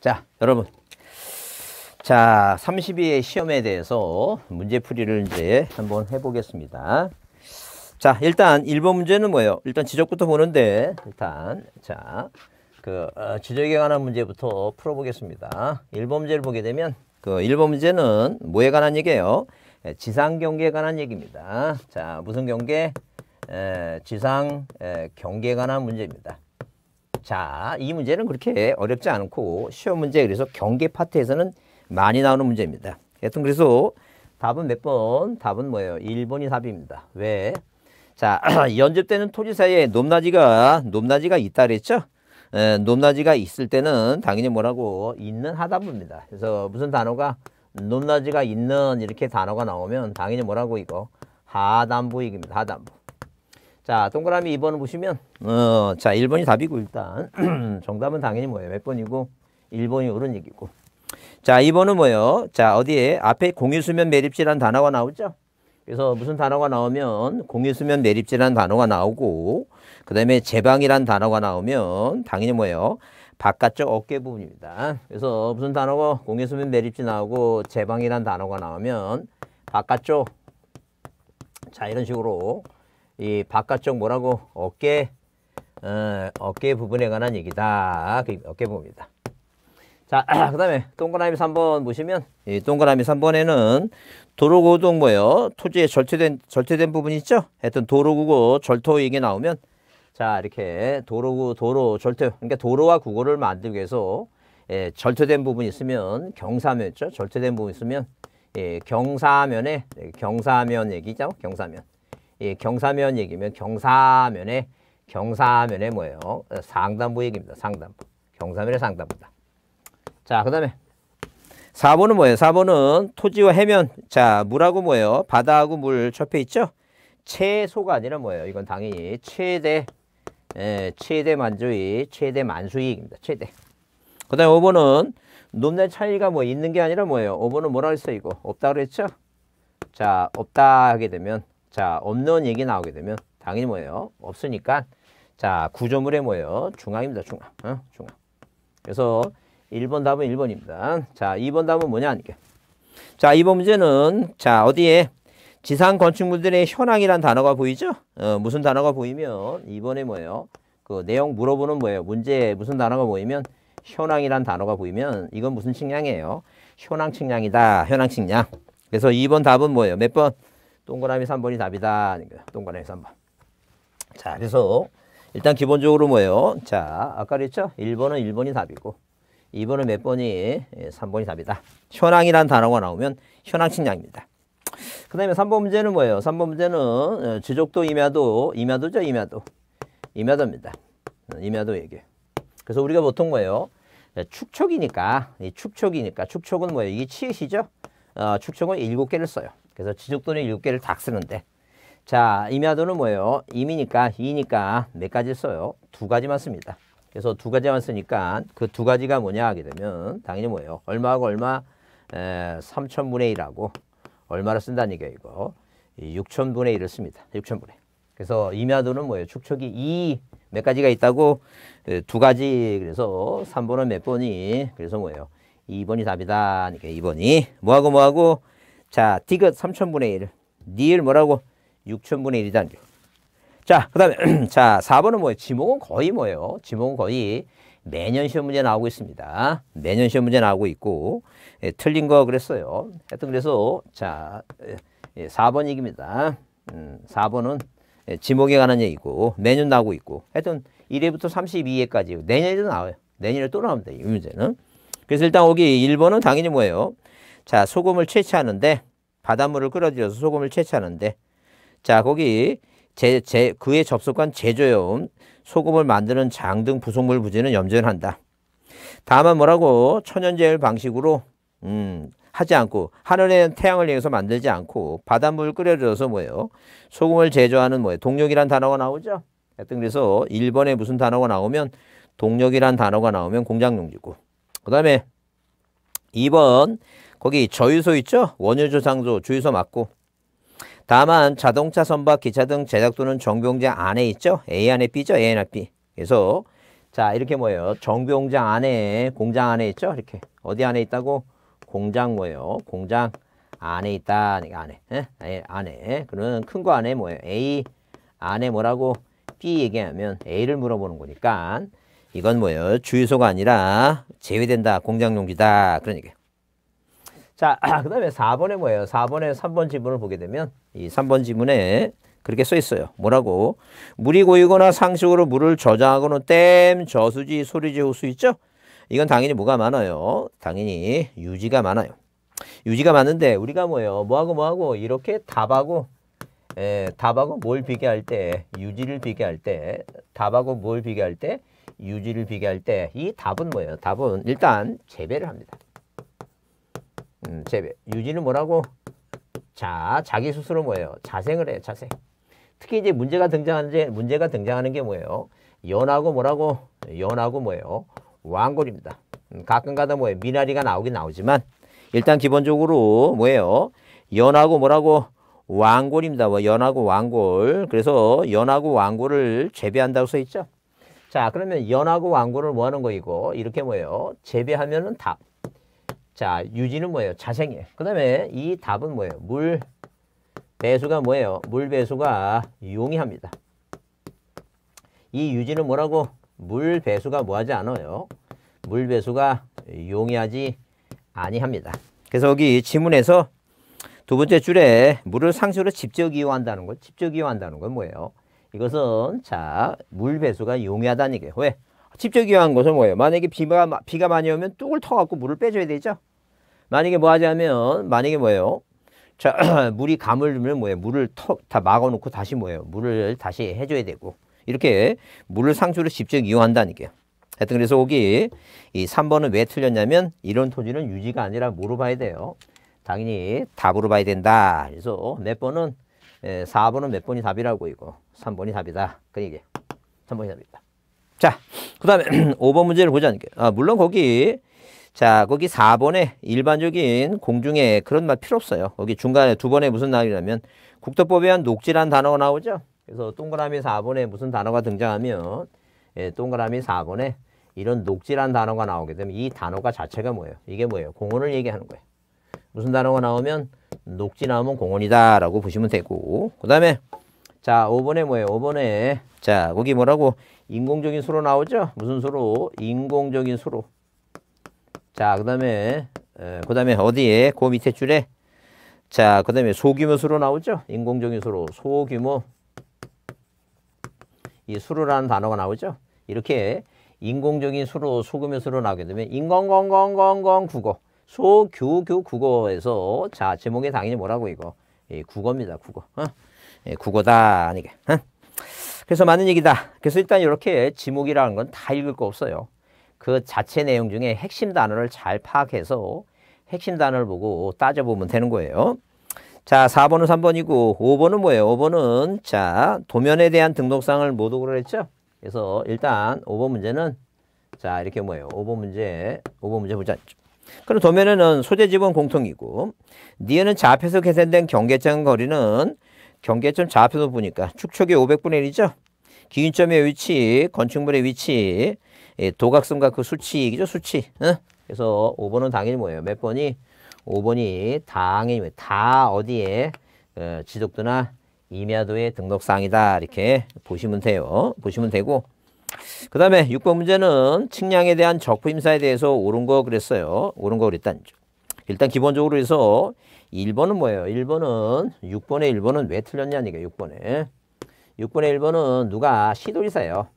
자, 여러분. 자, 32의 시험에 대해서 문제풀이를 이제 한번 해보겠습니다. 자, 일단 1번 문제는 뭐예요? 일단 지적부터 보는데, 일단, 자, 그, 어, 지적에 관한 문제부터 풀어보겠습니다. 1번 문제를 보게 되면, 그 1번 문제는 뭐에 관한 얘기예요? 예, 지상 경계에 관한 얘기입니다. 자, 무슨 경계? 에, 지상 에, 경계에 관한 문제입니다. 자, 이 문제는 그렇게 어렵지 않고 시험 문제 그래서 경계 파트에서는 많이 나오는 문제입니다. 여튼 그래서 답은 몇 번? 답은 뭐예요? 1번이 답입니다. 왜? 자, 연접 때는 토지 사이에 높낮이가 높낮이가 있다 그랬죠? 에, 예, 높낮이가 있을 때는 당연히 뭐라고 있는 하답입니다. 그래서 무슨 단어가 높낮이가 있는 이렇게 단어가 나오면 당연히 뭐라고 이거 하단부입니다 하단부. 자, 동그라미 2번 보시면, 어, 자, 1번이 답이고, 일단. 정답은 당연히 뭐예요? 몇 번이고? 1번이 옳은 얘기고. 자, 2번은 뭐예요? 자, 어디에? 앞에 공유수면 매립지라는 단어가 나오죠? 그래서 무슨 단어가 나오면 공유수면 매립지라는 단어가 나오고, 그 다음에 제방이란 단어가 나오면 당연히 뭐예요? 바깥쪽 어깨 부분입니다. 그래서 무슨 단어가 공유수면 매립지 나오고, 제방이란 단어가 나오면 바깥쪽. 자, 이런 식으로 이 바깥쪽 뭐라고 어깨 어, 어깨 부분에 관한 얘기다. 그 어깨 부분이다. 자, 그 다음에 동그라미 3번 보시면 이 동그라미 3번에는 도로구동 뭐예요? 토지에 절퇴된 절퇴된 부분 있죠? 하여튼 도로구고 절토 이게 나오면 자 이렇게 도로구 도로 절퇴 그러니까 도로와 구고를 만들기 위해서 예, 절퇴된 부분 있으면 경사면 있죠? 절퇴된 부분 있으면 예, 경사면에 경사면 얘기죠? 경사면 예, 경사면 얘기면 경사면의 경사면의 뭐예요? 상단부 얘기입니다. 상단부. 경사면의 상단부다. 자, 그 다음에 4번은 뭐예요? 4번은 토지와 해면. 자, 물하고 뭐예요? 바다하고 물 접해 있죠? 최소가 아니라 뭐예요? 이건 당연히 최대, 예, 최대 만조이, 최대 만수익입니다. 최대. 그 다음에 5번은 높낮 차이가 뭐 있는 게 아니라 뭐예요? 5번은 뭐라 그랬어요? 이거 없다 그랬죠? 자, 없다 하게 되면 자, 없는 얘기 나오게 되면 당연히 뭐예요? 없으니까 자, 구조물에 뭐예요? 중앙입니다. 중앙. 어? 중앙. 그래서 1번 답은 1번입니다. 자, 2번 답은 뭐냐? 이게. 자, 2번 문제는 자, 어디에 지상 건축물들의 현황이란 단어가 보이죠? 어, 무슨 단어가 보이면 이번에 뭐예요? 그 내용 물어보는 뭐예요? 문제 무슨 단어가 보이면 현황이란 단어가 보이면 이건 무슨 측량이에요? 현황 측량이다. 현황 측량. 그래서 2번 답은 뭐예요? 몇 번? 동그라미 3번이 답이다. 그러니까 동그라미 3번. 자, 그래서 일단 기본적으로 뭐예요? 자, 아까 그랬죠? 1번은 1번이 답이고 2번은 몇 번이? 3번이 예, 답이다. 현황이란 단어가 나오면 현황 측량입니다. 그 다음에 3번 문제는 뭐예요? 3번 문제는 어, 지적도 임야도, 임야도죠? 임야도. 임야도입니다. 어, 임야도 얘기. 그래서 우리가 보통 뭐예요? 네, 축척이니까, 이 축척이니까, 축척은 뭐예요? 이게 치읓이죠? 어, 축척은 7개를 써요. 그래서 지적돈의 6개를 다 쓰는데 자 임야도는 뭐예요? 임이니까 이니까 몇 네 가지 써요? 두 가지만 씁니다. 그래서 두 가지만 쓰니까 그 두 가지가 뭐냐 하게 되면 당연히 뭐예요? 얼마하고 얼마 에, 3천분의 1하고 얼마를 쓴다는 얘기예요 이거 6천분의 1을 씁니다. 6천분의 그래서 임야도는 뭐예요? 축척이 2 몇 가지가 있다고 에, 그 두 가지 그래서 3번은 몇 번이 그래서 뭐예요? 2번이 답이다. 그러니까 2번이 뭐하고 뭐하고 자, 디귿 3천분의 1. 니을 뭐라고? 6천분의 1이다. 자, 그 다음에, 자, 4번은 뭐예요? 지목은 거의 뭐예요? 지목은 거의 매년 시험 문제 나오고 있습니다. 매년 시험 문제 나오고 있고, 예, 틀린 거 그랬어요. 하여튼 그래서, 자, 예, 4번 예, 얘기입니다. 음, 4번은 예, 지목에 관한 얘기고, 매년 나오고 있고, 하여튼 1회부터 32회까지, 내년에도 나와요. 내년에 또 나옵니다. 이 문제는. 그래서 일단 여기 1번은 당연히 뭐예요? 자, 소금을 채취하는데 바닷물을 끓여들여서 소금을 채취하는데 자, 거기 제, 제, 그에 접속한 제조염, 소금을 만드는 장등 부속물 부지는 염전한다. 다만 뭐라고 천연제일 방식으로 음, 하지 않고 하늘에 태양을 이용해서 만들지 않고 바닷물을 끓여줘서 뭐예요? 소금을 제조하는 뭐예요? 동력이란 단어가 나오죠. 하여튼 그래서 1번에 무슨 단어가 나오면 동력이란 단어가 나오면 공장용지고 그 다음에 2번 거기 저유소 있죠? 원유조 상조 주유소 맞고 다만 자동차, 선박, 기차 등 제작 또는 정비공장 안에 있죠? A 안에 B죠? A 안에 B 그래서 자 이렇게 뭐예요? 정비공장 안에 공장 안에 있죠? 이렇게 어디 안에 있다고? 공장 뭐예요? 공장 안에 있다. 그러니까 안에. 에? 예? 안에. 그러면 큰 거 안에 뭐예요? A 안에 뭐라고 B 얘기하면 A를 물어보는 거니까 이건 뭐예요? 주유소가 아니라 제외된다. 공장용지다. 그런 얘기예요 자, 그 다음에 4번에 뭐예요? 4번에 3번 지문을 보게 되면 이 3번 지문에 그렇게 써 있어요. 뭐라고? 물이 고이거나 상식으로 물을 저장하거나 댐, 저수지, 소리지 호수 있죠? 이건 당연히 뭐가 많아요? 당연히 유지가 많아요. 유지가 많은데 우리가 뭐예요? 뭐하고 뭐하고 이렇게 답하고 에, 예, 답하고 뭘 비교할 때 유지를 비교할 때 답하고 뭘 비교할 때 유지를 비교할 때 이 답은 뭐예요? 답은 일단 재배를 합니다. 재배. 음, 유지는 뭐라고? 자, 자기 스스로 뭐예요? 자생을 해요, 자생. 특히 이제 문제가 등장하는, 문제가 등장하는 게 뭐예요? 연하고 뭐라고? 연하고 뭐예요? 왕골입니다. 음, 가끔가다 뭐예요? 미나리가 나오긴 나오지만, 일단 기본적으로 뭐예요? 연하고 뭐라고? 왕골입니다. 뭐 연하고 왕골. 그래서 연하고 왕골을 재배한다고 써 있죠. 자, 그러면 연하고 왕골을 뭐 하는 거이고, 이렇게 뭐예요? 재배하면은 답. 자, 유지는 뭐예요? 자생이에요. 그 다음에 이 답은 뭐예요? 물 배수가 뭐예요? 물 배수가 용이합니다. 이 유지는 뭐라고? 물 배수가 뭐하지 않아요? 물 배수가 용이하지 아니합니다. 그래서 여기 지문에서 두 번째 줄에 물을 상수로 직접 이용한다는 것, 직접 이용한다는 건 뭐예요? 이것은 자, 물 배수가 용이하다는 게기예요 왜? 직접 이용한 것은 뭐예요? 만약에 비가, 비가 많이 오면 뚝을 터갖고 물을 빼줘야 되죠? 만약에 뭐 하자면 만약에 뭐예요? 자, 물이 가물면 뭐예요? 물을 턱 다 막아 놓고 다시 뭐예요? 물을 다시 해 줘야 되고. 이렇게 물을 상수로 직접 이용한다는 게요. 하여튼 그래서 거기 이 3번은 왜 틀렸냐면 이런 토지는 유지가 아니라 뭐로 봐야 돼요? 당연히 답으로 봐야 된다. 그래서 몇 번은 4번은 예, 몇 번이 답이라고 이거 3번이 답이다. 그 얘기. 3번이 답이다. 자, 그 다음에 5번 문제를 보자는 게 아, 물론 거기 자, 거기 4번에 일반적인 공중에 그런 말 필요 없어요. 여기 중간에 두 번에 무슨 날이라면 국토법에 한 녹지란 단어가 나오죠. 그래서 동그라미 4번에 무슨 단어가 등장하면 예, 동그라미 4번에 이런 녹지란 단어가 나오게 되면 이 단어가 자체가 뭐예요? 이게 뭐예요? 공원을 얘기하는 거예요. 무슨 단어가 나오면 녹지 나오면 공원이다 라고 보시면 되고 그 다음에 자 5번에 뭐예요? 5번에 자 거기 뭐라고 인공적인 수로 나오죠? 무슨 수로? 인공적인 수로 자, 그 다음에, 그 다음에 어디에? 그 밑에 줄에. 자, 그 다음에 소규모 수로 나오죠? 인공적인 수로. 소규모. 이 수로라는 단어가 나오죠? 이렇게 인공적인 수로, 소규모 수로 나오게 되면 인공공공공공 국어. 소규규 국어에서 자, 제목이 당연히 뭐라고 이거? 예, 국어입니다, 국어. 어? 예, 국어다, 아니게. 어? 그래서 많은 얘기다. 그래서 일단 이렇게 지목이라는 건 다 읽을 거 없어요. 그 자체 내용 중에 핵심 단어를 잘 파악해서 핵심 단어를 보고 따져보면 되는 거예요. 자, 4번은 3번이고 5번은 뭐예요? 5번은 자, 도면에 대한 등록상을 못오 그랬죠? 그래서 일단 5번 문제는 자, 이렇게 뭐예요? 5번 문제, 5번 문제 보자. 그럼 도면에는 소재지번 공통이고 니에는 좌표에서 계산된 경계점 거리는 경계점 좌표도 보니까 축척이 500분의 1이죠. 기준점의 위치, 건축물의 위치, 예, 도각선과 그 수치이죠. 수치. 응? 그래서 5번은 당연히 뭐예요? 몇 번이? 5번이 당연히 뭐예요? 다 어디에? 어, 지적도나 임야도의 등록사항이다. 이렇게 보시면 돼요. 보시면 되고. 그 다음에 6번 문제는 측량에 대한 적부임사에 대해서 옳은 거 그랬어요. 옳은 거 그랬단 죠 일단 기본적으로 해서 1번은 뭐예요? 1번은 6번의 1번은 왜틀렸냐니까 6번에. 6번의 1번은 누가 시도지사예요.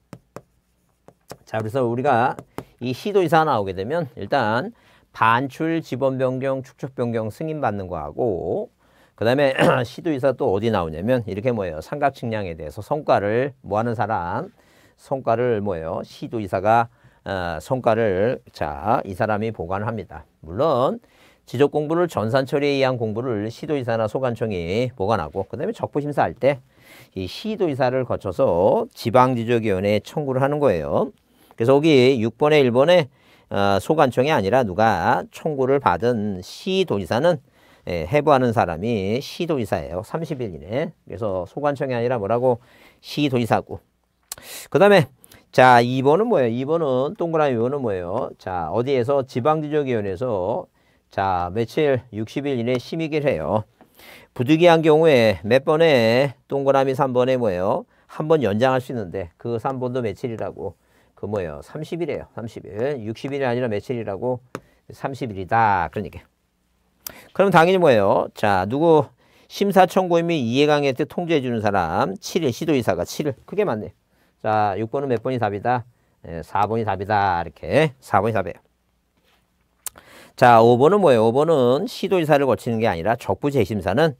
자, 그래서 우리가 이 시도 이사 나오게 되면 일단 반출, 지번 변경, 축적 변경 승인 받는 거하고 그 다음에 시도 이사 또 어디 나오냐면 이렇게 뭐예요. 삼각측량에 대해서 성과를 뭐 하는 사람 성과를 뭐예요. 시도 이사가 어, 성과를 자, 이 사람이 보관합니다. 물론 지적 공부를 전산 처리에 의한 공부를 시도이사나 소관청이 보관하고 그다음에 적부 심사할 때 이 시도이사를 거쳐서 지방지적위원회에 청구를 하는 거예요. 그래서 여기 6번에 1번에 어, 소관청이 아니라 누가 청구를 받은 시도지사는 예, 해부하는 사람이 시도지사예요. 30일 이내. 그래서 소관청이 아니라 뭐라고 시도지사고. 그 다음에 자 2번은 뭐예요? 2번은 동그라미 2번은 뭐예요? 자 어디에서 지방지적위원회에서 자 며칠 60일 이내 심의를 해요. 부득이한 경우에 몇 번에 동그라미 3번에 뭐예요? 한 번 연장할 수 있는데 그 3번도 며칠이라고. 그 뭐예요? 30일이에요. 30일. 60일이 아니라 며칠이라고 30일이다. 그러니까. 그럼 당연히 뭐예요? 자, 누구 심사 청구인이 이해관계때 통제해 주는 사람 7일 시도 이사가 7일. 그게 맞네. 자, 6번은 몇 번이 답이다? 4번이 예, 답이다. 이렇게 4번이 답이에요. 자, 5번은 뭐예요? 5번은 시도이사를 거치는 게 아니라 적부 재심사는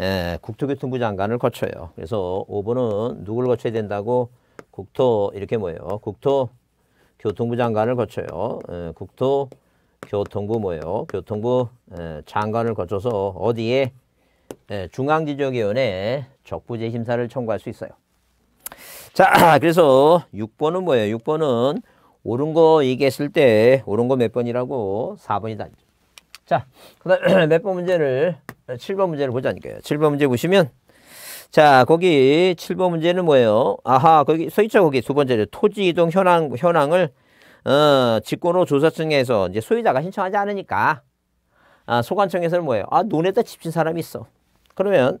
예, 국토교통부 장관을 거쳐요. 그래서 5번은 누굴 거쳐야 된다고? 국토 이렇게 뭐예요? 국토교통부 장관을 거쳐요. 에, 예, 국토교통부 뭐예요? 교통부 에, 예, 장관을 거쳐서 어디에 예, 중앙지적위원회 적부재 심사를 청구할 수 있어요. 자, 그래서 6번은 뭐예요? 6번은 옳은 거 얘기했을 때 옳은 거 몇 번이라고? 4번이다. 자, 그다음몇 번 문제를, 7번 문제를 보자니까요. 7번 문제 보시면 자, 거기 7번 문제는 뭐예요? 아하, 거기 서 있죠, 거기 두 번째로 토지 이동 현황 현황을 어, 직권으로 조사청에서 이제 소유자가 신청하지 않으니까 아, 소관청에서는 뭐예요? 아, 논에다 집친 사람이 있어. 그러면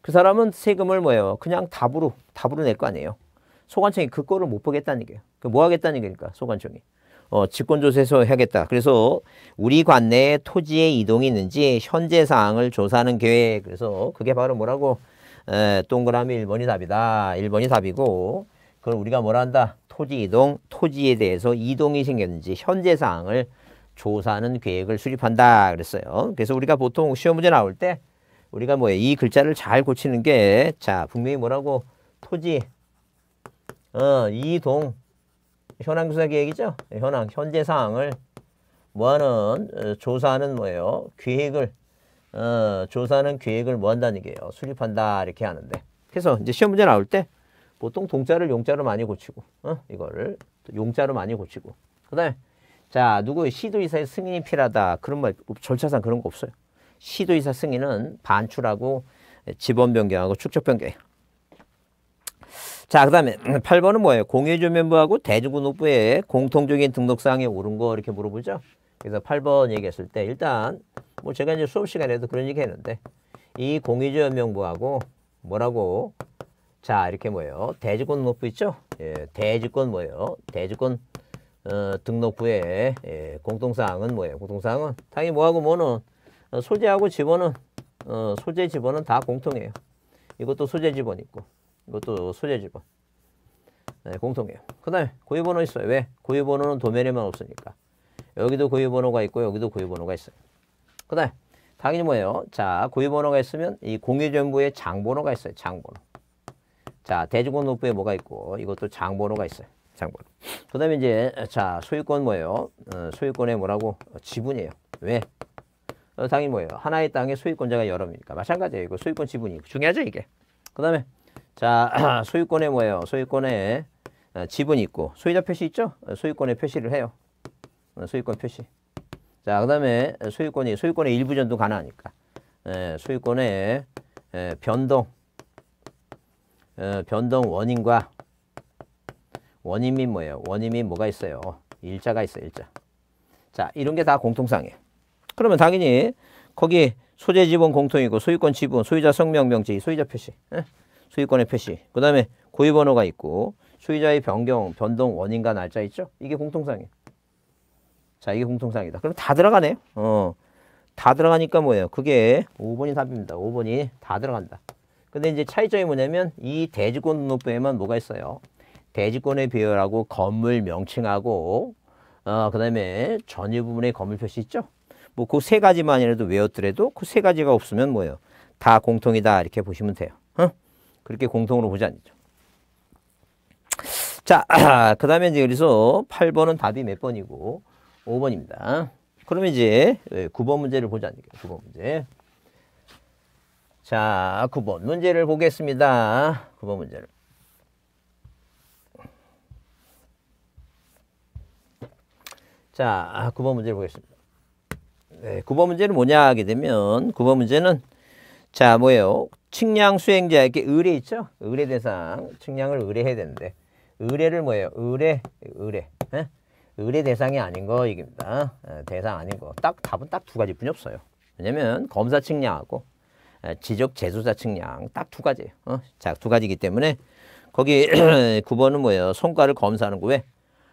그 사람은 세금을 뭐예요? 그냥 답으로 답으로 낼 거 아니에요. 소관청이 그 거를 못 보겠다는 거예요. 그 뭐 하겠다는 거니까 소관청이. 어, 직권조사에서 해야겠다 그래서 우리 관내 토지의 이동이 있는지 현재 사항을 조사하는 계획. 그래서 그게 바로 뭐라고 에, 동그라미 1번이 답이다. 1번이 답이고 그걸 우리가 뭘 한다? 토지 이동, 토지에 대해서 이동이 생겼는지 현재 사항을 조사하는 계획을 수립한다 그랬어요. 그래서 우리가 보통 시험 문제 나올 때 우리가 뭐 이 글자를 잘 고치는 게 자 분명히 뭐라고 토지 어 이동 현황 조사 계획이죠. 현황 현재 사항을 뭐하는 어, 조사하는 뭐예요? 계획을 어, 조사는 계획을 뭐 한다는 게요 수립한다 이렇게 하는데. 그래서 이제 시험 문제 나올 때 보통 동자를 용자로 많이 고치고 어? 이거를 용자로 많이 고치고 그다음에 자 누구 시도이사의 승인이 필요하다 그런 말 절차상 그런 거 없어요. 시도이사 승인은 반출하고 지번 변경하고 축적 변경이에요. 자, 그 다음에 8번은 뭐예요? 공유주 멤버하고 대중군후부의 공통적인 등록사항에 오른 거 이렇게 물어보죠. 그래서 8번 얘기했을 때 일단 뭐 제가 이제 수업 시간에도 그런 얘기 했는데 이공유지 연명부하고 뭐라고 자 이렇게 뭐예요 대지권 등록부 있죠 예, 대지권 뭐예요 대지권 어, 등록부의 예, 공통사항은 뭐예요 공통사항은 당연히 뭐하고 뭐는 어, 소재하고 지번은 어, 소재 지번은 다 공통해요 이것도 소재 지번 있고 이것도 소재 지번 네, 공통해요 그 다음에 고유번호 있어요 왜 고유번호는 도면에만 없으니까 여기도 고유번호가 있고 여기도 고유번호가 있어요. 그 다음 당연히 뭐예요? 자 고유번호가 있으면 이 공유전부에 장번호가 있어요. 장번호. 자 대주권노부에 뭐가 있고 이것도 장번호가 있어요. 장번호. 그 다음에 이제 자 소유권 뭐예요? 어, 소유권에 뭐라고? 어, 지분이에요. 왜? 어, 당연히 뭐예요? 하나의 땅의 소유권자가 여러 명이니까 마찬가지예요. 이거 소유권 지분이 중요하죠 이게. 그 다음에 자 소유권에 뭐예요? 소유권에 지분이 있고 소유자 표시 있죠? 소유권에 표시를 해요. 어, 소유권 표시. 자, 그 다음에 소유권이 소유권의 일부 예, 예, 변동 가능하니까 에, 소유권의 에, 변동 에, 변동 원인과 원인 및 뭐예요? 원인 및 뭐가 있어요? 일자가 있어 일자. 자, 이런 게 다 공통상이에요. 그러면 당연히 거기 소재 지분 공통이고 소유권 지분, 소유자 성명 명지, 소유자 표시, 에? 예? 소유권의 표시. 그 다음에 고유 번호가 있고 소유자의 변경, 변동 원인과 날짜 있죠? 이게 공통상이에요. 자, 이게 공통상이다. 그럼 다 들어가네요. 어. 다 들어가니까 뭐예요? 그게 5번이 답입니다. 5번이 다 들어간다. 근데 이제 차이점이 뭐냐면 이 대지권 등록부에만 뭐가 있어요? 대지권의 배열하고 건물 명칭하고 어, 그 다음에 전유 부분의 건물 표시 있죠? 뭐 그 세 가지만이라도 외웠더라도 그 세 가지가 없으면 뭐예요? 다 공통이다 이렇게 보시면 돼요. 어? 그렇게 공통으로 보지 않죠. 자, 그 다음에 이제 그래서 8번은 답이 몇 번이고 5번입니다. 그러면 이제 9번 예, 문제를 보자. 9번 문제. 자, 9번 문제를 보겠습니다. 9번 문제를. 자, 9번 문제를 보겠습니다. 네, 9번 문제는 뭐냐 하게 되면 9번 문제는 자, 뭐예요? 측량 수행자에게 의뢰 있죠? 의뢰 대상, 측량을 의뢰해야 되는데 의뢰를 뭐예요? 의뢰, 의뢰. 에? 예? 의뢰 대상이 아닌 거이기니다 예, 대상 아닌 거. 딱 답은 딱 두 가지뿐이 없어요. 왜냐면 검사 측량하고 예, 지적 재조사 측량 딱 두 가지예요. 어? 자, 두 가지이기 때문에 거기 9번은 뭐예요? 성과를 검사하는 거 왜?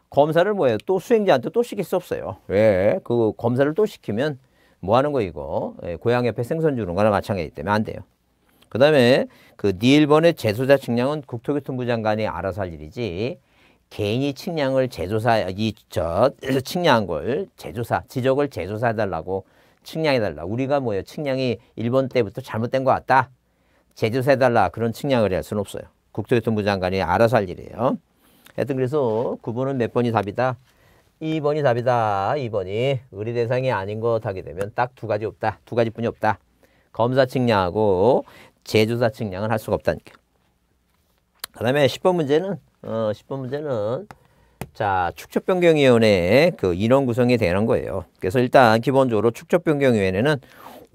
검사를 뭐예요? 또 수행자한테 또 시킬 수 없어요. 왜? 그 검사를 또 시키면 뭐 하는 거 이거? 예, 고양 옆에 생선 주는 거나 마찬가지 때문에 안 돼요. 그다음에 그 D1번의 재소자 측량은 국토교통부 장관이 알아서 할 일이지 개인이 측량을 제조사 이저 측량한 걸 재조사 지적을 제조사해 달라고 측량해 달라. 우리가 뭐예요? 측량이 일본 때부터 잘못된 것 같다. 제조사해 달라. 그런 측량을 할 수는 없어요. 국토교통부 장관이 알아서 할 일이에요. 하여튼 그래서 9번은 몇 번이 답이다? 2번이 답이다. 2번이 의뢰 대상이 아닌 것 하게 되면 딱 두 가지 없다. 두 가지뿐이 없다. 검사 측량하고 제조사 측량을 할 수가 없다니까. 그 다음에 10번 문제는 어, 10번 문제는 자 축적변경위원회의 그 인원 구성에 대한 거예요. 그래서 일단 기본적으로 축적변경위원회는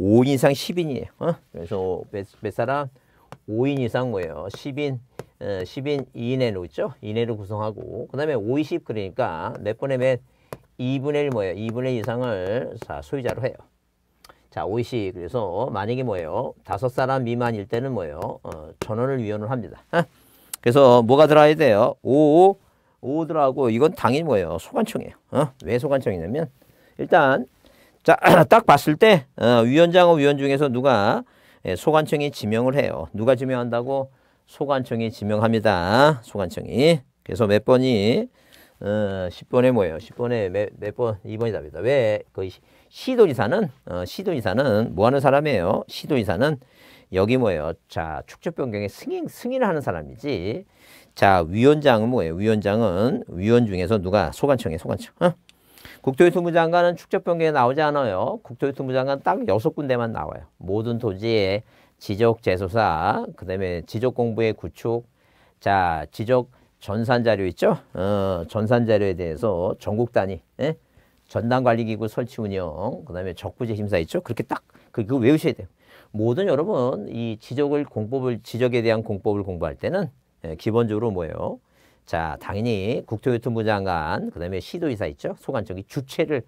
5인 이상 10인이에요. 어? 그래서 몇, 몇 사람? 5인 이상 뭐예요? 10인, 어, 10인 이내로 있죠? 이내로 구성하고 그 다음에 50 그러니까 몇 번에 몇 2분의 1 뭐예요? 2분의 1 이상을 자, 소유자로 해요. 자, 50. 그래서 만약에 뭐예요? 다섯 사람 미만일 때는 뭐예요? 어, 전원을 위원을 합니다. 어? 그래서 뭐가 들어야 돼요? 5, 5 들어가고 이건 당연히 뭐예요? 소관청이에요. 어? 왜 소관청이냐면 일단 자, 딱 봤을 때 어, 위원장과 위원 중에서 누가 예, 소관청이 지명을 해요. 누가 지명한다고? 소관청이 지명합니다. 소관청이. 그래서 몇 번이 어, 10번에 뭐예요? 10번에 몇, 몇 번? 2번이 답이다. 왜? 거의 시도지사는 어, 시도지사는 뭐 하는 사람이에요? 시도지사는 여기 뭐예요? 자, 축적 변경에 승인, 승인하는 사람이지. 자, 위원장은 뭐예요? 위원장은 위원 중에서 누가 소관청에 이요 소관청. 어? 국토교통부 장관은 축적 변경에 나오지 않아요. 국토교통부 장관 딱 여섯 군데만 나와요. 모든 토지의 지적 재소사, 그다음에 지적 공부의 구축, 자, 지적 전산 자료 있죠? 어, 전산 자료에 대해서 전국 단위, 예? 전담관리기구 설치 운영, 그 다음에 적부재 심사 있죠? 그렇게 딱, 그거 외우셔야 돼요. 모든 여러분 이 지적을 공법을 지적에 대한 공법을 공부할 때는 예, 기본적으로 뭐예요? 자, 당연히 국토교통부 장관, 그다음에 시도이사 있죠? 소관청이 주체를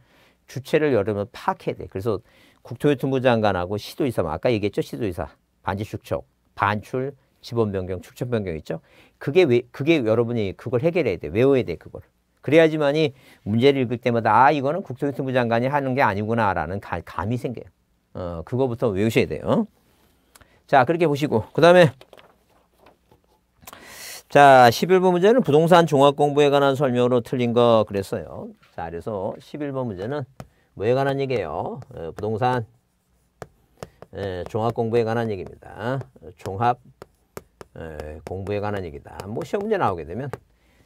주체를 여러분 파악해야 돼. 그래서 국토교통부 장관하고 시도이사, 뭐 아까 얘기했죠, 시도이사 반지 축척, 반출, 지번 변경, 축척 변경 있죠? 그게 왜 그게 여러분이 그걸 해결해야 돼, 외워야 돼 그걸. 그래야지만이 문제를 읽을 때마다 아 이거는 국토교통부 장관이 하는 게 아니구나라는 감이 생겨요. 어, 그거부터 외우셔야 돼요. 자, 그렇게 보시고 그 다음에 자, 11번 문제는 부동산 종합 공부에 관한 설명으로 틀린 거 그랬어요. 자, 그래서 11번 문제는 뭐에 관한 얘기예요? 어, 부동산 예, 종합 공부에 관한 얘기입니다. 어, 종합 예, 공부에 관한 얘기다. 뭐 시험 문제 나오게 되면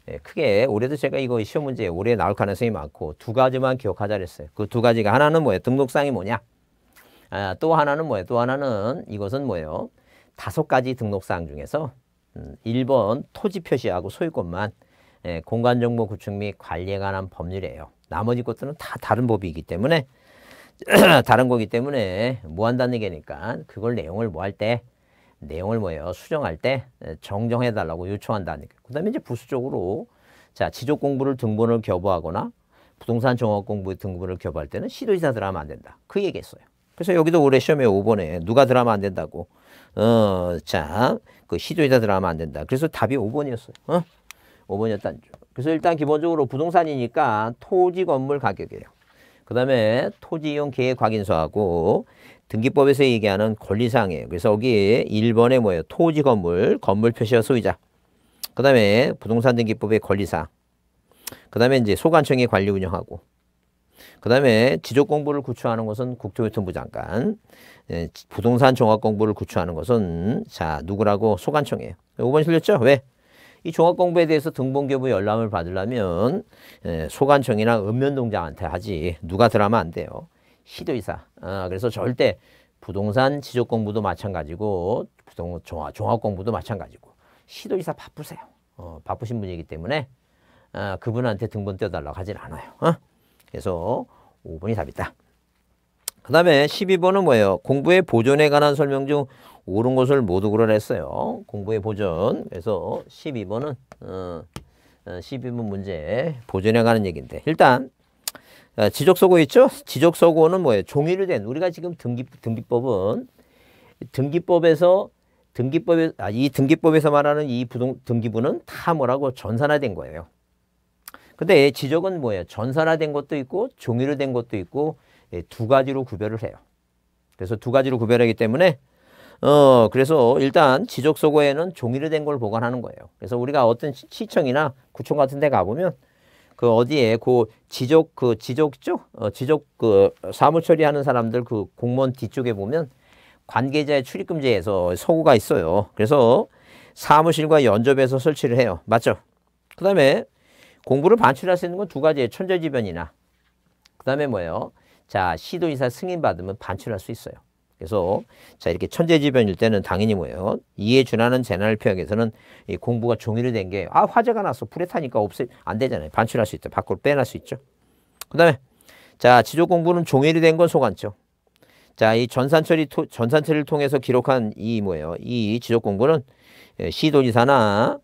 예, 크게 올해도 제가 이거 시험 문제 올해 나올 가능성이 많고 두 가지만 기억하자 그랬어요. 그 두 가지가 하나는 뭐예요? 등록상이 뭐냐? 아, 또 하나는 뭐예요? 또 하나는 이것은 뭐예요? 다섯 가지 등록사항 중에서 음, 1번 토지 표시하고 소유권만 예, 공간정보 구축 및 관리에 관한 법률이에요. 나머지 것들은 다 다른 법이기 때문에 다른 거기 때문에 뭐한다는 얘기니까 그걸 내용을 뭐 할 때 내용을 뭐예요? 수정할 때 예, 정정해 달라고 요청한다는 그 다음에 이제 부수적으로 자 지적 공부를 등본을 교부하거나 부동산 종합 공부 등본을 교부할 때는 시도지사들 하면 안 된다. 그 얘기했어요. 그래서 여기도 올해 시험에 5번에 누가 드라마 안 된다고. 어, 자, 그시조이자 드라마 안 된다. 그래서 답이 5번이었어요. 어? 5번이었단 줄. 그래서 일단 기본적으로 부동산이니까 토지 건물 가격이에요. 그 다음에 토지 이용 계획 확인서하고 등기법에서 얘기하는 권리사항이에요. 그래서 여기 1번에 뭐예요? 토지 건물, 건물 표시와 소유자. 그 다음에 부동산 등기법의 권리사항. 그 다음에 이제 소관청의 관리 운영하고. 그 다음에 지적 공부를 구축하는 것은 국토교통부 장관. 예, 부동산 종합 공부를 구축하는 것은 자 누구라고 소관청이에요. 5번 실렸죠? 왜? 이 종합 공부에 대해서 등본교부 열람을 받으려면 예, 소관청이나 읍면동장한테 하지 누가 들어가면 안 돼요. 시도이사. 아, 그래서 절대 부동산 지적 공부도 마찬가지고 부동 종합, 종합 공부도 마찬가지고 시도이사 바쁘세요. 어, 바쁘신 분이기 때문에 아, 그분한테 등본 떼달라고 하진 않아요. 어? 그래서 5번이 답이다. 그 다음에 12번은 뭐예요? 공부의 보존에 관한 설명 중 옳은 것을 모두 골라냈어요. 공부의 보존. 그래서 12번은 어, 12번 어, 문제 보존에 관한 얘기인데 일단 어, 지적서고 있죠? 지적서고는 뭐예요? 종이로 된 우리가 지금 등기, 등기법은 등기법에서 등기법에 아, 이 등기법에서 말하는 이 부동, 등기부는 다 뭐라고 전산화된 거예요. 근데 지적은 뭐예요? 전산화된 것도 있고 종이로 된 것도 있고 예, 두 가지로 구별을 해요. 그래서 두 가지로 구별하기 때문에 어 그래서 일단 지적 서거에는 종이로 된 걸 보관하는 거예요. 그래서 우리가 어떤 시청이나 구청 같은 데 가보면 그 어디에 그 지적 그 지적죠? 어, 지적 그 사무 처리하는 사람들 그 공무원 뒤쪽에 보면 관계자의 출입 금지에서 서구가 있어요. 그래서 사무실과 연접해서 설치를 해요. 맞죠? 그다음에 공부를 반출할 수 있는 건 두 가지예요. 천재지변이나 그 다음에 뭐예요? 자시도이사 승인받으면 반출할 수 있어요. 그래서 자 이렇게 천재지변일 때는 당연히 뭐예요? 이에 준하는 재난을 표하기에서는이 공부가 종이로 된 게 아 화재가 났어 불에 타니까 없애 안 되잖아요. 반출할 수 있다. 밖으로 빼낼 수 있죠. 그다음에 자 지조 공부는 종이로 된건 소관죠. 자 이 전산처리 전산처리를 통해서 기록한 이 뭐예요? 이 지적 공부는 예, 시도지사나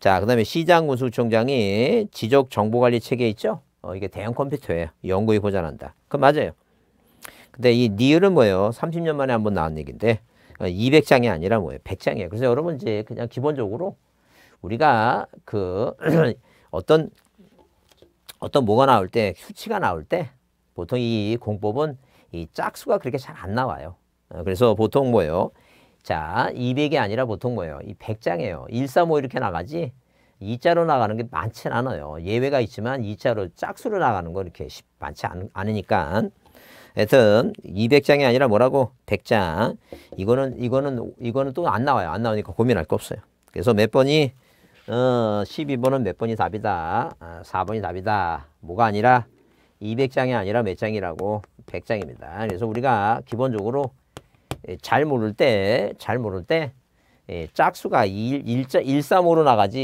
자, 그 다음에 시장군 수총장이 지적 정보관리 체계 있죠? 어, 이게 대형 컴퓨터예요. 연구에 보장한다. 그건 맞아요. 근데 이 니을은 뭐예요? 30년 만에 한번 나온 얘기인데 200장이 어, 아니라 뭐예요? 100장이에요. 그래서 여러분 이제 그냥 기본적으로 우리가 그 어떤 어떤 뭐가 나올 때 수치가 나올 때 보통 이 공법은 이 짝수가 그렇게 잘 안 나와요. 어, 그래서 보통 뭐예요? 자, 200이 아니라 보통 뭐예요? 이 100장이에요. 1, 4, 5 이렇게 나가지 2자로 나가는 게 많진 않아요. 예외가 있지만 2자로 짝수로 나가는 거 이렇게 많지 않, 으니까 하여튼 200장이 아니라 뭐라고? 100장. 이거는 이거는 이거는 또 안 나와요. 안 나오니까 고민할 거 없어요. 그래서 몇 번이 어, 12번은 몇 번이 답이다. 아, 4번이 답이다. 뭐가 아니라 200장이 아니라 몇 장이라고 100장입니다. 그래서 우리가 기본적으로 예, 잘 모를 때, 잘 모를 때 예, 짝수가 1, 1, 3으로 나가지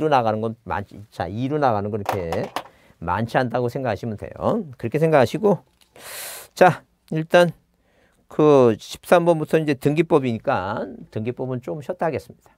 2로 나가는 건 많지, 자, 2로 나가는 건 이렇게 많지 않다고 생각하시면 돼요. 그렇게 생각하시고, 자, 일단 그 13번부터 이제 등기법이니까 등기법은 좀 쉬었다 하겠습니다.